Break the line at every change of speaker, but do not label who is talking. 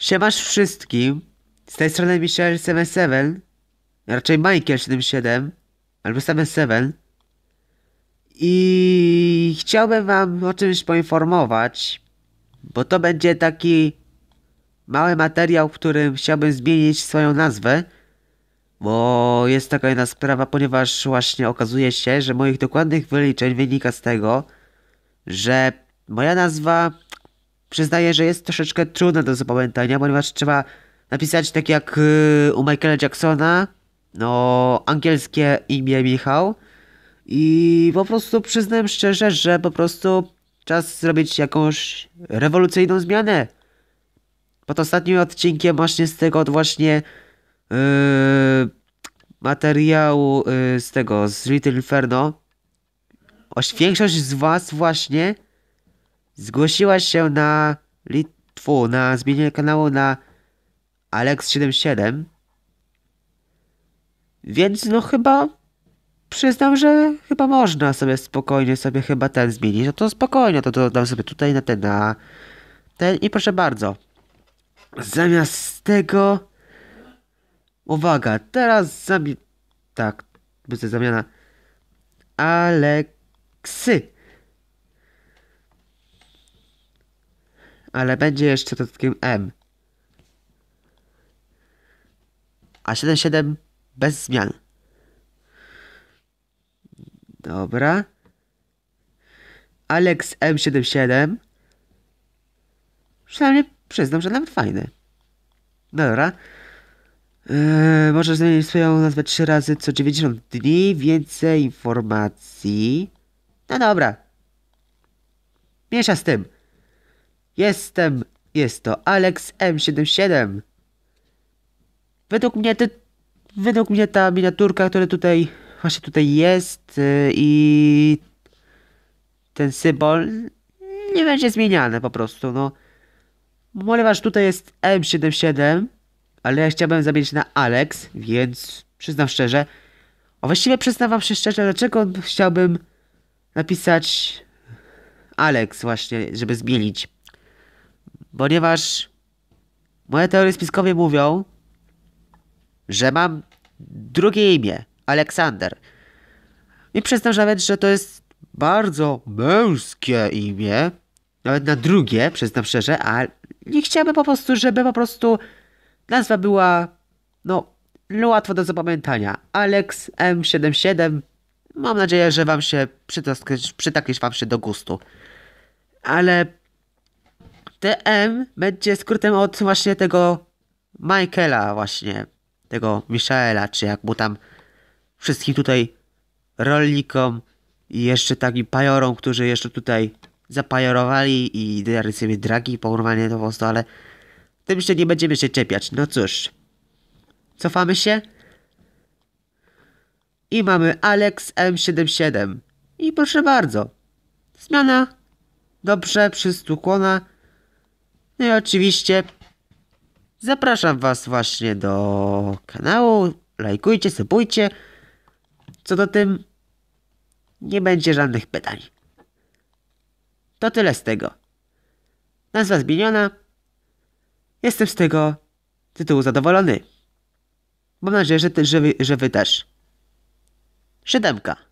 Siemasz wszystkim. Z tej strony Michel77, raczej Michael77, albo 77. I chciałbym wam o czymś poinformować, bo to będzie taki mały materiał, w którym chciałbym zmienić swoją nazwę. Bo jest taka jedna sprawa, ponieważ właśnie okazuje się, że moich dokładnych wyliczeń wynika z tego, że moja nazwa Przyznaję, że jest troszeczkę trudne do zapamiętania, ponieważ trzeba napisać tak jak y, u Michaela Jacksona, no angielskie imię Michał. I po prostu przyznam szczerze, że po prostu czas zrobić jakąś rewolucyjną zmianę. Pod ostatnim odcinkiem właśnie z tego właśnie yy, materiału yy, z tego, z Little Inferno. Oś, większość z was właśnie zgłosiłaś się na Litwu na zmienienie kanału na Alex77. Więc no chyba przyznam, że chyba można sobie spokojnie sobie chyba ten zmienić. No to spokojnie, no to dodam sobie tutaj na ten, na ten i proszę bardzo. Zamiast tego... Uwaga, teraz zami... Tak, będzie zamiana... Aleksy. ale będzie jeszcze dodatkiem M. A 7.7 bez zmian. Dobra. Alex M77. Przynajmniej przyznam, że nawet fajny. Dobra. Yy, możesz zmienić swoją nazwę 3 razy co 90 dni. Więcej informacji. No dobra. Miesza z tym. Jestem, jest to Alex M77. Według mnie, ty, według mnie ta miniaturka, która tutaj, właśnie tutaj jest yy, i ten symbol nie będzie zmieniany po prostu, no. Ponieważ tutaj jest M77, ale ja chciałbym zamienić na Alex, więc przyznam szczerze, a właściwie przyznawam wam się szczerze, dlaczego chciałbym napisać Alex właśnie, żeby zmienić ponieważ moje teorie spiskowe mówią, że mam drugie imię, Aleksander. I przyznam nawet, że to jest bardzo męskie imię, nawet na drugie, przyznam szczerze, a nie chciałbym po prostu, żeby po prostu nazwa była, no, łatwo do zapamiętania. Alex M77. Mam nadzieję, że wam się przytakniesz wam się do gustu. Ale TM będzie skrótem od właśnie tego Michaela właśnie, tego Michaela, czy jak mu tam wszystkim tutaj rolnikom i jeszcze takim pajorom, którzy jeszcze tutaj zapajorowali i dali sobie dragi porwanie to po prostu, ale tym się nie będziemy się czepiać. No cóż, cofamy się i mamy Alex M77 i proszę bardzo, zmiana dobrze przystukłona no i oczywiście zapraszam Was właśnie do kanału. Lajkujcie, subujcie. Co do tym nie będzie żadnych pytań. To tyle z tego. Nazwa zmieniona. Jestem z tego tytułu zadowolony. Mam nadzieję, że, ty, że, wy, że wy też. Siedemka.